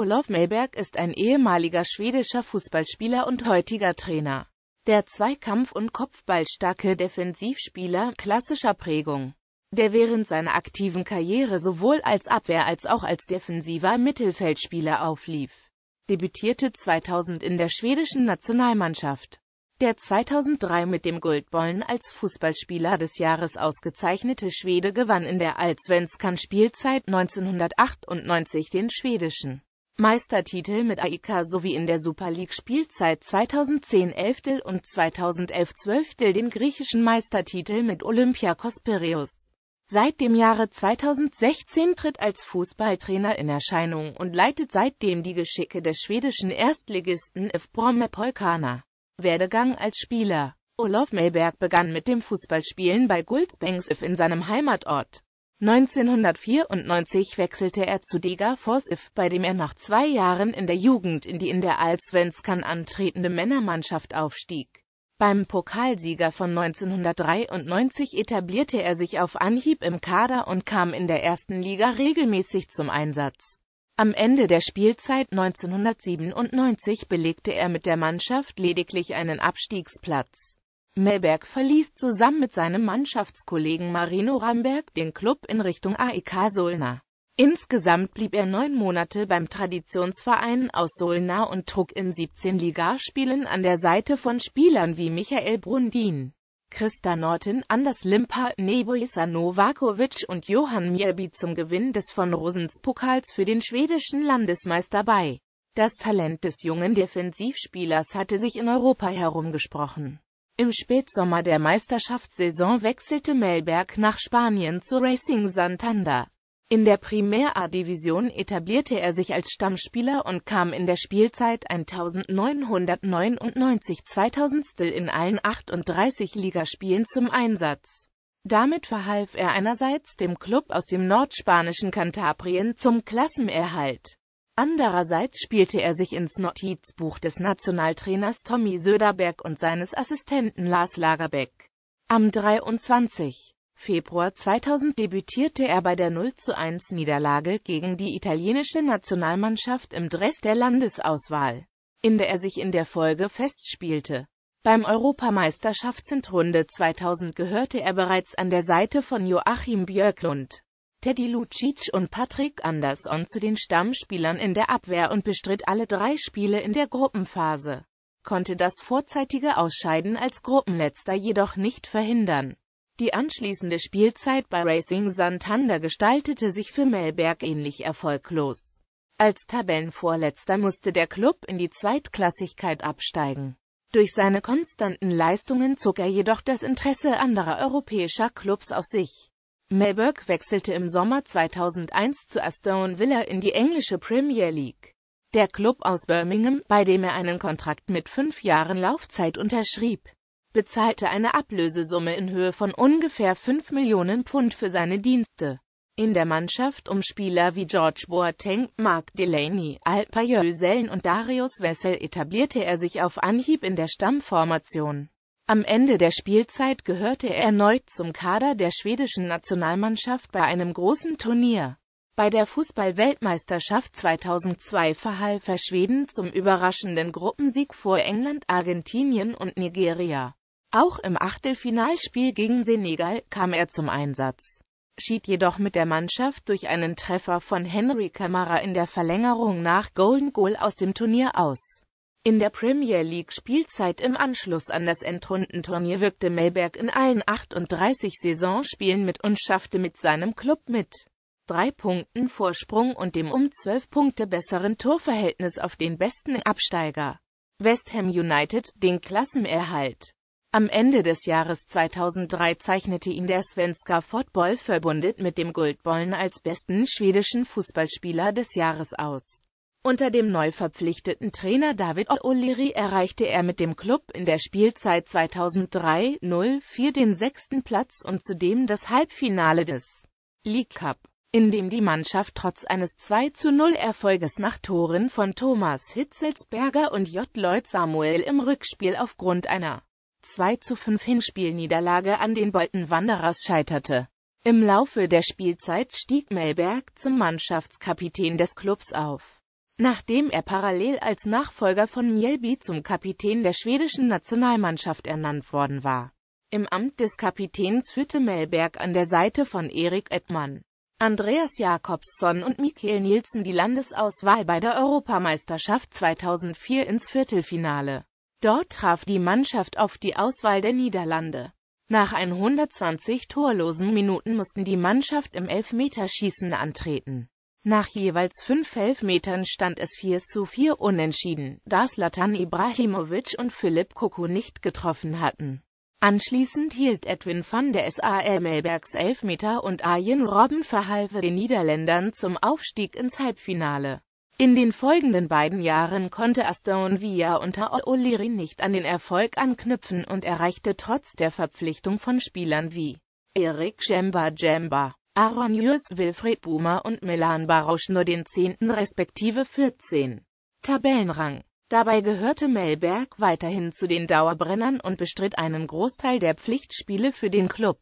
Olof Melberg ist ein ehemaliger schwedischer Fußballspieler und heutiger Trainer. Der Zweikampf- und kopfballstarke Defensivspieler klassischer Prägung, der während seiner aktiven Karriere sowohl als Abwehr- als auch als defensiver Mittelfeldspieler auflief, debütierte 2000 in der schwedischen Nationalmannschaft. Der 2003 mit dem Goldbollen als Fußballspieler des Jahres ausgezeichnete Schwede gewann in der Allsvenskan-Spielzeit 1998 den schwedischen Meistertitel mit Aika sowie in der Super League Spielzeit 2010-11 und 2011-12 den griechischen Meistertitel mit Olympiakos Piräus. Seit dem Jahre 2016 tritt als Fußballtrainer in Erscheinung und leitet seitdem die Geschicke des schwedischen Erstligisten F. Bromme Polkana. Werdegang als Spieler Olof Melberg begann mit dem Fußballspielen bei Guldsbengs If in seinem Heimatort. 1994 wechselte er zu Dega IF, bei dem er nach zwei Jahren in der Jugend in die in der Allsvenskan antretende Männermannschaft aufstieg. Beim Pokalsieger von 1993 etablierte er sich auf Anhieb im Kader und kam in der ersten Liga regelmäßig zum Einsatz. Am Ende der Spielzeit 1997 belegte er mit der Mannschaft lediglich einen Abstiegsplatz. Melberg verließ zusammen mit seinem Mannschaftskollegen Marino Ramberg den Club in Richtung AEK Solna. Insgesamt blieb er neun Monate beim Traditionsverein aus Solna und trug in 17 Ligaspielen an der Seite von Spielern wie Michael Brundin, Christa Norton, Anders Limpa, Nebojsa Novakovic und Johann Mjelby zum Gewinn des von Rosens Pokals für den schwedischen Landesmeister bei. Das Talent des jungen Defensivspielers hatte sich in Europa herumgesprochen. Im Spätsommer der Meisterschaftssaison wechselte Melberg nach Spanien zu Racing Santander. In der Primär A-Division etablierte er sich als Stammspieler und kam in der Spielzeit 1999-2000 in allen 38 Ligaspielen zum Einsatz. Damit verhalf er einerseits dem Klub aus dem nordspanischen Kantabrien zum Klassenerhalt. Andererseits spielte er sich ins Notizbuch des Nationaltrainers Tommy Söderberg und seines Assistenten Lars Lagerbeck. Am 23. Februar 2000 debütierte er bei der 0 1 Niederlage gegen die italienische Nationalmannschaft im Dress der Landesauswahl, in der er sich in der Folge festspielte. Beim Europameisterschaftsentrunde 2000 gehörte er bereits an der Seite von Joachim Björklund. Teddy Lucic und Patrick Anderson zu den Stammspielern in der Abwehr und bestritt alle drei Spiele in der Gruppenphase, konnte das vorzeitige Ausscheiden als Gruppenletzter jedoch nicht verhindern. Die anschließende Spielzeit bei Racing Santander gestaltete sich für Melberg ähnlich erfolglos. Als Tabellenvorletzter musste der Klub in die Zweitklassigkeit absteigen. Durch seine konstanten Leistungen zog er jedoch das Interesse anderer europäischer Clubs auf sich. Melberg wechselte im Sommer 2001 zu Aston Villa in die englische Premier League. Der Club aus Birmingham, bei dem er einen Kontrakt mit fünf Jahren Laufzeit unterschrieb, bezahlte eine Ablösesumme in Höhe von ungefähr 5 Millionen Pfund für seine Dienste. In der Mannschaft um Spieler wie George Boateng, Mark Delaney, Alpayer Özellen und Darius Wessel etablierte er sich auf Anhieb in der Stammformation. Am Ende der Spielzeit gehörte er erneut zum Kader der schwedischen Nationalmannschaft bei einem großen Turnier. Bei der Fußball-Weltmeisterschaft 2002 verhalf er Schweden zum überraschenden Gruppensieg vor England, Argentinien und Nigeria. Auch im Achtelfinalspiel gegen Senegal kam er zum Einsatz, schied jedoch mit der Mannschaft durch einen Treffer von Henry Camara in der Verlängerung nach Golden Goal aus dem Turnier aus. In der Premier League-Spielzeit im Anschluss an das Endrundenturnier wirkte Melberg in allen 38 Saisonspielen mit und schaffte mit seinem Club mit drei Punkten Vorsprung und dem um zwölf Punkte besseren Torverhältnis auf den besten Absteiger West Ham United den Klassenerhalt. Am Ende des Jahres 2003 zeichnete ihn der Svenska Fotboll verbundet mit dem Guldbollen als besten schwedischen Fußballspieler des Jahres aus. Unter dem neu verpflichteten Trainer David O'Leary erreichte er mit dem Club in der Spielzeit 2003-04 den sechsten Platz und zudem das Halbfinale des League Cup, in dem die Mannschaft trotz eines 2-0-Erfolges nach Toren von Thomas Hitzelsberger und J. Lloyd Samuel im Rückspiel aufgrund einer 2-5 Hinspielniederlage an den Bolton Wanderers scheiterte. Im Laufe der Spielzeit stieg Melberg zum Mannschaftskapitän des Clubs auf nachdem er parallel als Nachfolger von Mjelby zum Kapitän der schwedischen Nationalmannschaft ernannt worden war. Im Amt des Kapitäns führte Melberg an der Seite von Erik Edmann, Andreas Jakobsson und Mikael Nielsen die Landesauswahl bei der Europameisterschaft 2004 ins Viertelfinale. Dort traf die Mannschaft auf die Auswahl der Niederlande. Nach 120 torlosen Minuten mussten die Mannschaft im Elfmeterschießen antreten. Nach jeweils fünf Elfmetern stand es 4 zu 4 unentschieden, da Slatan Ibrahimovic und Philipp Koko nicht getroffen hatten. Anschließend hielt Edwin van der Sar Melbergs Elfmeter und Arjen Robben verhalfe den Niederländern zum Aufstieg ins Halbfinale. In den folgenden beiden Jahren konnte Aston Villa unter O'Leary nicht an den Erfolg anknüpfen und erreichte trotz der Verpflichtung von Spielern wie Erik Jemba Jemba Aaron Jürs, Wilfried Bumer und Milan Barosch nur den 10. respektive 14. Tabellenrang. Dabei gehörte Melberg weiterhin zu den Dauerbrennern und bestritt einen Großteil der Pflichtspiele für den Club.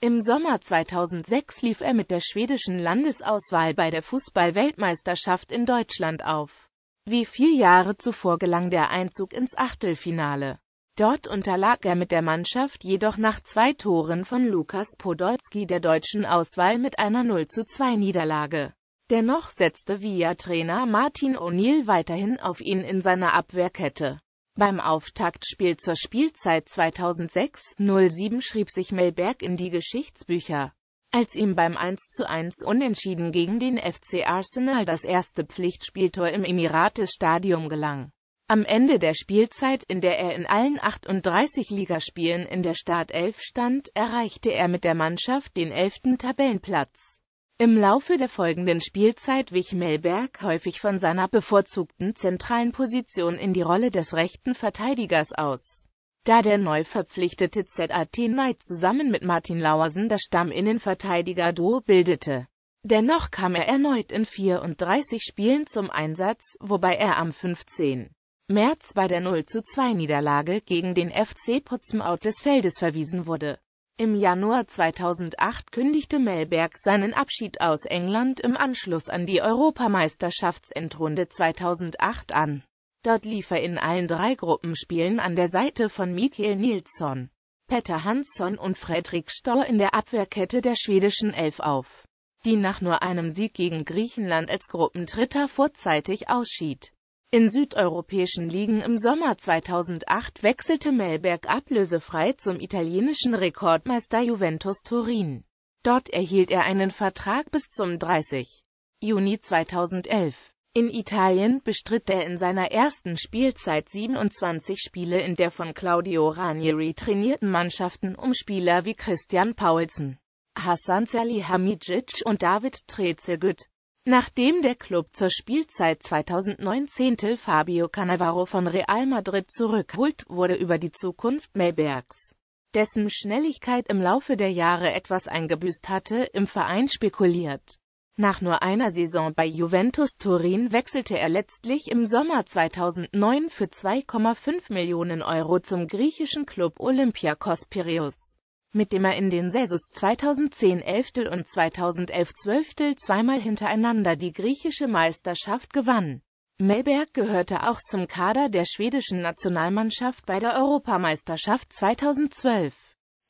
Im Sommer 2006 lief er mit der schwedischen Landesauswahl bei der Fußballweltmeisterschaft in Deutschland auf. Wie vier Jahre zuvor gelang der Einzug ins Achtelfinale. Dort unterlag er mit der Mannschaft jedoch nach zwei Toren von Lukas Podolski der deutschen Auswahl mit einer 0 2 Niederlage. Dennoch setzte Via-Trainer Martin O'Neill weiterhin auf ihn in seiner Abwehrkette. Beim Auftaktspiel zur Spielzeit 2006-07 schrieb sich Melberg in die Geschichtsbücher, als ihm beim 1-1 Unentschieden gegen den FC Arsenal das erste Pflichtspieltor im Emirates-Stadium gelang. Am Ende der Spielzeit, in der er in allen 38 Ligaspielen in der Startelf stand, erreichte er mit der Mannschaft den elften Tabellenplatz. Im Laufe der folgenden Spielzeit wich Melberg häufig von seiner bevorzugten zentralen Position in die Rolle des rechten Verteidigers aus. Da der neu verpflichtete ZAT Knight zusammen mit Martin Lauersen das Stamminnenverteidiger-Duo bildete. Dennoch kam er erneut in 34 Spielen zum Einsatz, wobei er am 15. März bei der 0-2-Niederlage zu gegen den FC Potsdam des Feldes verwiesen wurde. Im Januar 2008 kündigte Melberg seinen Abschied aus England im Anschluss an die Europameisterschaftsendrunde 2008 an. Dort lief er in allen drei Gruppenspielen an der Seite von Mikael Nilsson, Petter Hansson und Fredrik Stor in der Abwehrkette der schwedischen Elf auf, die nach nur einem Sieg gegen Griechenland als Gruppendritter vorzeitig ausschied. In südeuropäischen Ligen im Sommer 2008 wechselte Melberg ablösefrei zum italienischen Rekordmeister Juventus Turin. Dort erhielt er einen Vertrag bis zum 30. Juni 2011. In Italien bestritt er in seiner ersten Spielzeit 27 Spiele in der von Claudio Ranieri trainierten Mannschaften um Spieler wie Christian Paulsen, Hassan Salihamidzic und David Trezegut. Nachdem der Club zur Spielzeit 2019 Fabio Cannavaro von Real Madrid zurückholt, wurde über die Zukunft Melbergs, dessen Schnelligkeit im Laufe der Jahre etwas eingebüßt hatte, im Verein spekuliert. Nach nur einer Saison bei Juventus Turin wechselte er letztlich im Sommer 2009 für 2,5 Millionen Euro zum griechischen Club Olympiakos Piräus mit dem er in den Saisons 2010 11. und 2011 12. zweimal hintereinander die griechische Meisterschaft gewann. Melberg gehörte auch zum Kader der schwedischen Nationalmannschaft bei der Europameisterschaft 2012.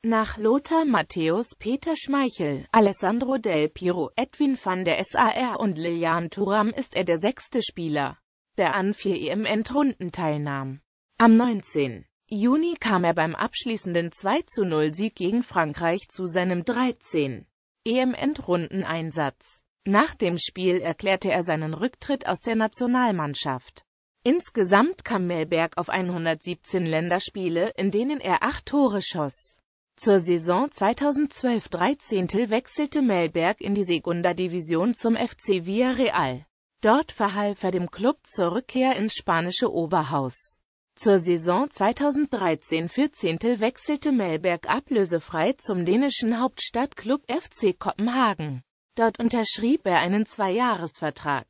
Nach Lothar Matthäus, Peter Schmeichel, Alessandro Del Piro, Edwin van der Sar und Lilian Thuram ist er der sechste Spieler, der an vier EM-Endrunden teilnahm. Am 19. Juni kam er beim abschließenden 2-0-Sieg gegen Frankreich zu seinem 13. EM-Endrundeneinsatz. Nach dem Spiel erklärte er seinen Rücktritt aus der Nationalmannschaft. Insgesamt kam Melberg auf 117 Länderspiele, in denen er acht Tore schoss. Zur Saison 2012-13 wechselte Melberg in die Segunda Division zum FC Villarreal. Dort verhalf er dem Klub zur Rückkehr ins spanische Oberhaus. Zur Saison 2013-14 wechselte Melberg ablösefrei zum dänischen Hauptstadtklub FC Kopenhagen. Dort unterschrieb er einen Zweijahresvertrag.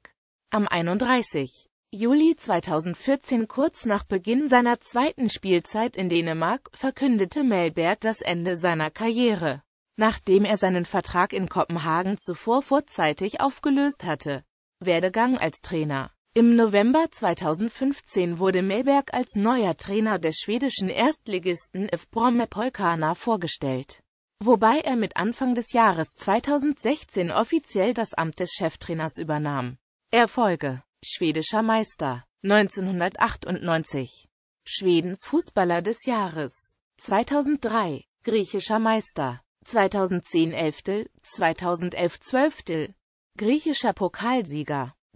Am 31. Juli 2014 kurz nach Beginn seiner zweiten Spielzeit in Dänemark verkündete Melberg das Ende seiner Karriere, nachdem er seinen Vertrag in Kopenhagen zuvor vorzeitig aufgelöst hatte. Werdegang als Trainer im November 2015 wurde Melberg als neuer Trainer des schwedischen Erstligisten F. Bromme Polkana vorgestellt, wobei er mit Anfang des Jahres 2016 offiziell das Amt des Cheftrainers übernahm. Erfolge Schwedischer Meister 1998 Schwedens Fußballer des Jahres 2003 Griechischer Meister 2010 11. 2011 12. Griechischer Pokalsieger